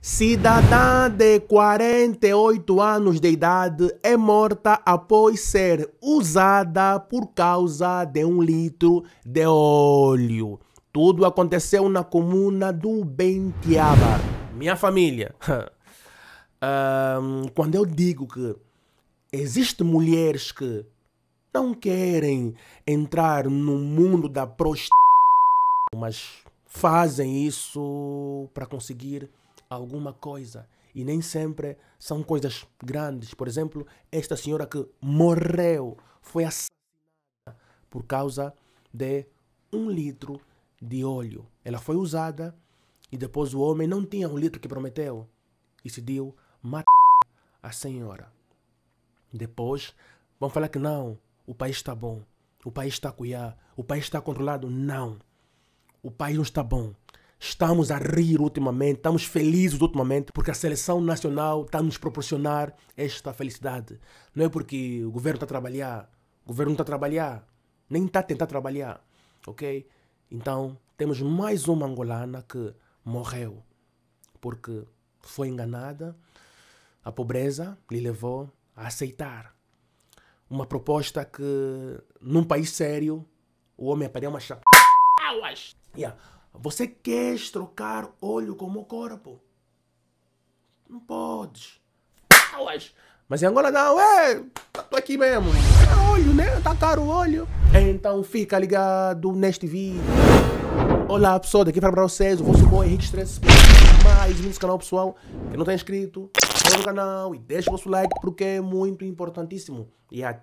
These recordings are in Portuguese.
Cidadã de 48 anos de idade é morta após ser usada por causa de um litro de óleo. Tudo aconteceu na comuna do Bentiaba. Minha família, um, quando eu digo que existem mulheres que não querem entrar no mundo da prostituição, mas fazem isso para conseguir alguma coisa. E nem sempre são coisas grandes. Por exemplo, esta senhora que morreu foi assassinada por causa de um litro de óleo. Ela foi usada e depois o homem não tinha um litro que prometeu e se deu matar a senhora. Depois vão falar que não, o país está bom, o país está a cuidar, o país está controlado. Não, o país não está bom. Estamos a rir ultimamente, estamos felizes ultimamente, porque a seleção nacional está a nos proporcionar esta felicidade. Não é porque o governo está a trabalhar, o governo não está a trabalhar, nem está a tentar trabalhar, ok? Então, temos mais uma angolana que morreu porque foi enganada, a pobreza lhe levou a aceitar uma proposta que, num país sério, o homem apanhou é uma chapas. Yeah você quer trocar olho com o corpo? Não podes. Mas em Angola não, é, tá, tô aqui mesmo. É olho, né? Tá caro o olho. Então fica ligado neste vídeo. Olá pessoal, daqui para vocês, o vosso bom Henrique Estresse. Mais um canal pessoal, que não tá inscrito, se no canal e deixa o vosso like porque é muito importantíssimo. E até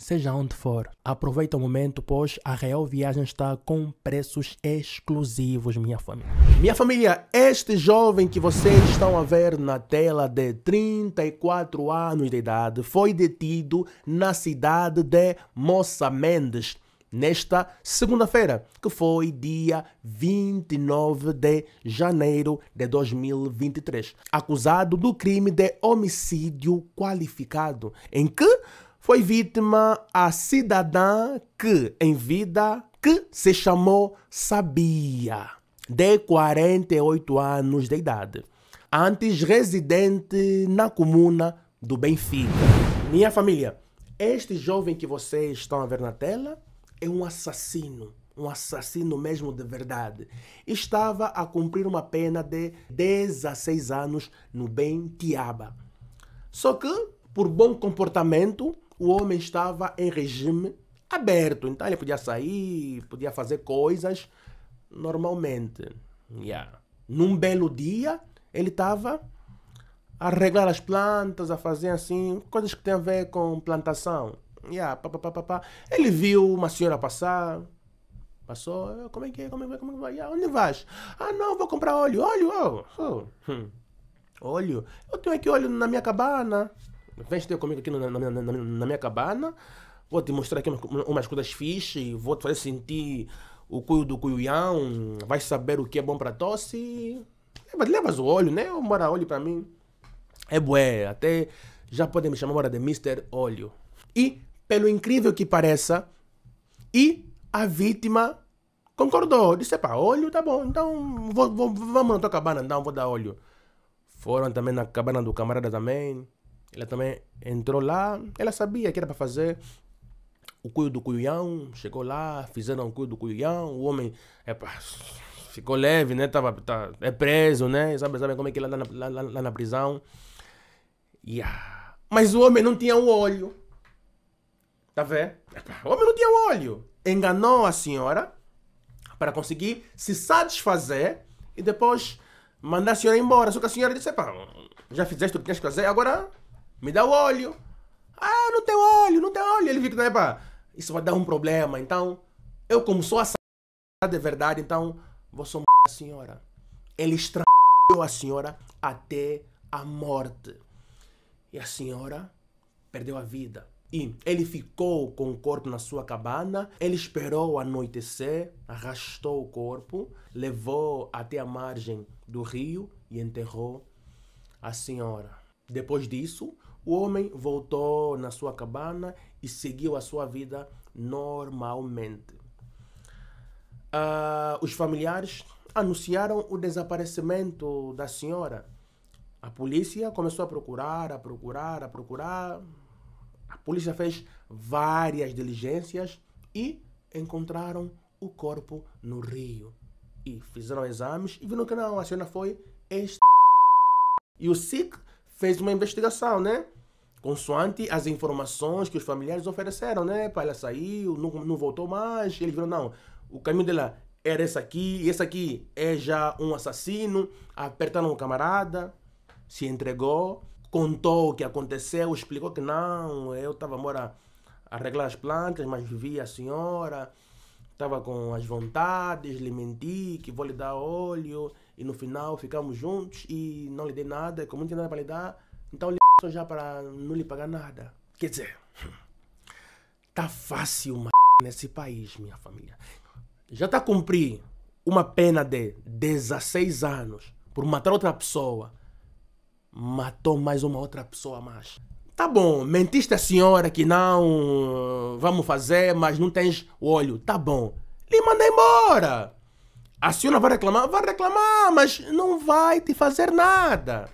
seja onde for. Aproveita o momento, pois a Real Viagem está com preços exclusivos, minha família. Minha família, este jovem que vocês estão a ver na tela de 34 anos de idade foi detido na cidade de Moça Mendes nesta segunda-feira, que foi dia 29 de janeiro de 2023, acusado do crime de homicídio qualificado, em que foi vítima a cidadã que, em vida, que se chamou Sabia, de 48 anos de idade, antes residente na comuna do Benfica. Minha família, este jovem que vocês estão a ver na tela é um assassino, um assassino mesmo de verdade. Estava a cumprir uma pena de 16 anos no Bentiaba. Só que, por bom comportamento, o homem estava em regime aberto, então ele podia sair, podia fazer coisas normalmente. Yeah. Num belo dia, ele estava a regar as plantas, a fazer assim, coisas que tem a ver com plantação. Yeah, pá, pá, pá, pá, Ele viu uma senhora passar, passou, como é que é, como é que vai, como é que vai, yeah, onde vais? Ah não, vou comprar óleo, óleo, Oh. oh hum. óleo, eu tenho aqui óleo na minha cabana. Vens ter comigo aqui na, na, na, na minha cabana, vou te mostrar aqui umas, umas coisas fixas, vou te fazer sentir o cuio do cuião, vais saber o que é bom para tosse. Levas, levas o olho, né? O mora olho para mim. É bué, até já podem me chamar agora de Mr. Olho. E, pelo incrível que pareça, e a vítima concordou. Disse, pá, olho tá bom, então vou, vou, vamos na tua cabana, então vou dar olho. Foram também na cabana do camarada também. Ela também entrou lá, ela sabia que era para fazer o cuio do cuião, chegou lá, fizeram o cuio do cuião, o homem epa, é ficou leve, né? Tava, tá, é preso, né? Sabe, sabe como é que ele é lá na, lá, lá na prisão. Yeah. Mas o homem não tinha o olho Tá vendo? É o homem não tinha o olho Enganou a senhora para conseguir se satisfazer e depois mandar a senhora embora. Só que a senhora disse, é pá, já fizeste o que tinhas que fazer, agora me dá o óleo. Ah, não tem óleo, não tem óleo. Ele fica, né, pá, isso vai dar um problema. Então, eu como sou assassino de verdade, então, vou somar a senhora. Ele estrangulou a senhora até a morte. E a senhora perdeu a vida. E ele ficou com o corpo na sua cabana, ele esperou anoitecer, arrastou o corpo, levou até a margem do rio e enterrou a senhora. Depois disso, o homem voltou na sua cabana e seguiu a sua vida normalmente. Uh, os familiares anunciaram o desaparecimento da senhora. A polícia começou a procurar, a procurar, a procurar. A polícia fez várias diligências e encontraram o corpo no rio. E fizeram exames e viram que não, a senhora foi est E o SIC fez uma investigação, né? Consoante as informações que os familiares ofereceram, né? Para ela saiu, não, não voltou mais. Eles viram, não, o caminho dela era esse aqui, e esse aqui é já um assassino. Apertaram o camarada, se entregou, contou o que aconteceu, explicou que não, eu estava mora arreglar as plantas, mas vi a senhora, estava com as vontades, lhe menti, que vou lhe dar óleo, e no final ficamos juntos e não lhe dei nada, como não tinha nada para lhe dar, então lhe já para não lhe pagar nada. Quer dizer, tá fácil, mas nesse país, minha família. Já tá cumprir uma pena de 16 anos por matar outra pessoa. Matou mais uma outra pessoa mais. Tá bom, mentiste a senhora que não vamos fazer, mas não tens olho. Tá bom. Lhe manda embora. A senhora vai reclamar? Vai reclamar, mas não vai te fazer nada.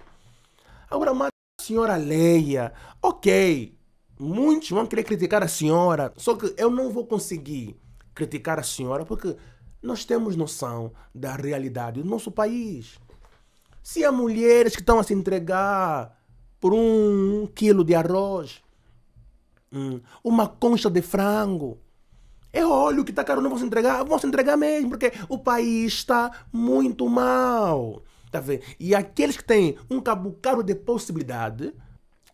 Agora, a senhora Leia. Ok, muitos vão querer criticar a senhora, só que eu não vou conseguir criticar a senhora porque nós temos noção da realidade do nosso país. Se há mulheres que estão a se entregar por um quilo de arroz, hum, uma concha de frango, é óleo que está caro, não vão se entregar, vão se entregar mesmo, porque o país está muito mal. Tá vendo? E aqueles que têm um cabucaro de possibilidade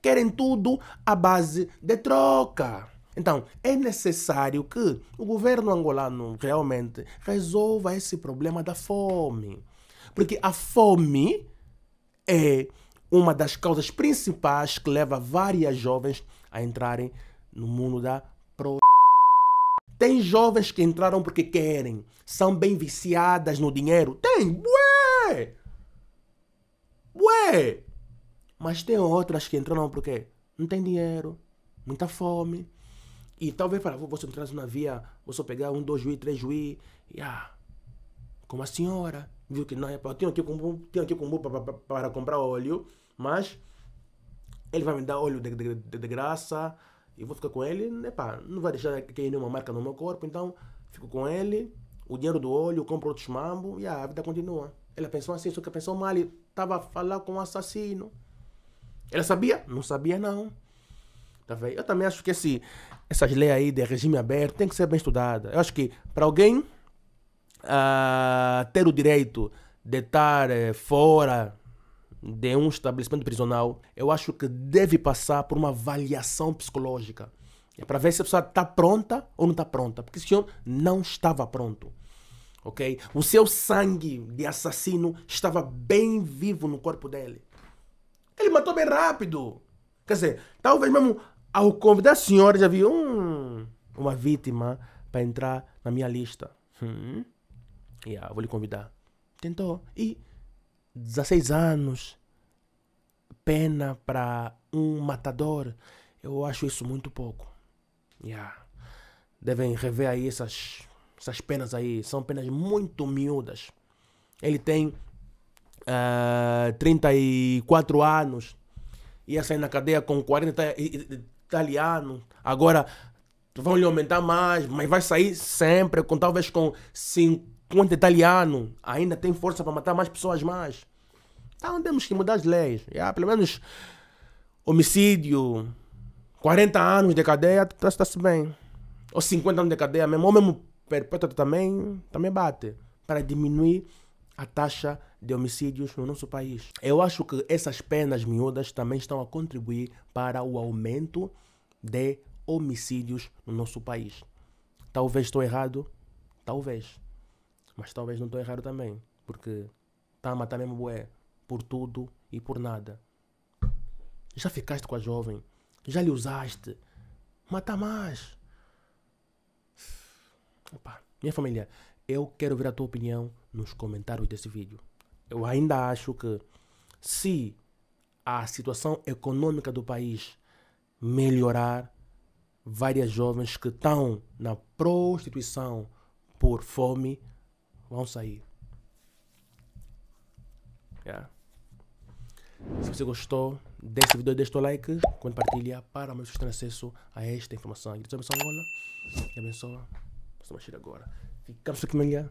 querem tudo à base de troca. Então, é necessário que o governo angolano realmente resolva esse problema da fome. Porque a fome é uma das causas principais que leva várias jovens a entrarem no mundo da prostituição. Tem jovens que entraram porque querem, são bem viciadas no dinheiro. Tem, ué! Ué! Mas tem outras que entraram porque não tem dinheiro, muita fome. E talvez para você entrar na via, você pegar um, dois juiz, três juiz, e ah, como a senhora, viu que não é para. Tenho aqui com tenho aqui um para, para, para comprar óleo, mas ele vai me dar óleo de, de, de, de graça, e vou ficar com ele, epá, não vai deixar cair nenhuma marca no meu corpo, então fico com ele, o dinheiro do olho, compro outros mambo e a vida continua. Ela pensou assim, só que pensou mal ele estava a falar com o um assassino. Ela sabia? Não sabia, não. Tá vendo? Eu também acho que esse, essas leis aí de regime aberto tem que ser bem estudada. Eu acho que para alguém uh, ter o direito de estar uh, fora de um estabelecimento prisional, eu acho que deve passar por uma avaliação psicológica. É para ver se a pessoa está pronta ou não está pronta. Porque esse senhor não estava pronto. Ok? O seu sangue de assassino estava bem vivo no corpo dele. Ele matou bem rápido. Quer dizer, talvez mesmo ao convidar a senhora já viu um uma vítima para entrar na minha lista. Hum, yeah, vou lhe convidar. Tentou. E 16 anos, pena para um matador, eu acho isso muito pouco. Yeah. Devem rever aí essas, essas penas aí, são penas muito miúdas. Ele tem uh, ah, 34 anos, ia sair na cadeia com 40 italiano, agora vão lhe aumentar mais, mas vai sair sempre, com talvez com 50 quanto italiano ainda tem força para matar mais pessoas mais. Então temos que mudar as leis. Yeah, pelo menos homicídio, 40 anos de cadeia, está-se tá bem. Ou 50 anos de cadeia mesmo, ou mesmo perpétua também, também bate. Para diminuir a taxa de homicídios no nosso país. Eu acho que essas penas miúdas também estão a contribuir para o aumento de homicídios no nosso país. Talvez estou errado, talvez. Mas talvez não estou errado também, porque está a matar mesmo bué por tudo e por nada. Já ficaste com a jovem, já lhe usaste, mata mais. Opa. Minha família, eu quero ver a tua opinião nos comentários desse vídeo. Eu ainda acho que se a situação econômica do país melhorar, várias jovens que estão na prostituição por fome vão sair. Yeah. Se você gostou, desse vídeo, deixe o like, compartilha para mais pessoas terem acesso a esta informação. Que abençoa Angola e abençoa. Estamos a agora. Ficamos aqui amanhã.